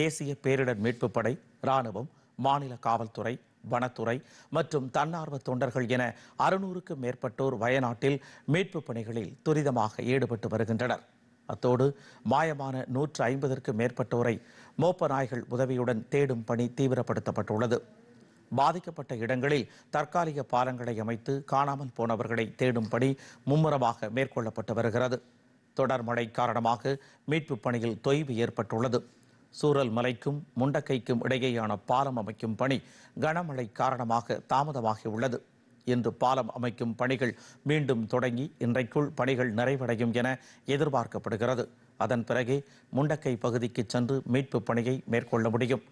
தேசிய பேரிடர் மீட்பு படை ராணுவம் மாநில காவல்துறை வனத்துறை மற்றும் தன்னார்வ தொண்டர்கள் என அறுநூறுக்கும் மேற்பட்டோர் வயநாட்டில் மீட்பு பணிகளில் துரிதமாக ஈடுபட்டு வருகின்றனர் அத்தோடு மாயமான நூற்று ஐம்பதற்கும் மேற்பட்டோரை மோப்ப நாய்கள் உதவியுடன் தேடும் பணி தீவிரப்படுத்தப்பட்டுள்ளது பாதிக்கப்பட்ட இடங்களில் தற்காலிக பாலங்களை அமைத்து காணாமல் போனவர்களை தேடும் பணி மும்முரமாக மேற்கொள்ளப்பட்டு வருகிறது தொடர் மழை காரணமாக மீட்பு பணியில் தொய்வு ஏற்பட்டுள்ளது சூரல் மலைக்கும் முண்டக்கைக்கும் இடையேயான பாலம் அமைக்கும் பணி கனமழை காரணமாக தாமதமாகி உள்ளது இன்று பாலம் அமைக்கும் பணிகள் மீண்டும் தொடங்கி இன்றைக்குள் பணிகள் நிறைவடையும் என எதிர்பார்க்கப்படுகிறது அதன் பிறகே முண்டக்கை பகுதிக்கு சென்று மீட்பு பணியை மேற்கொள்ள முடியும்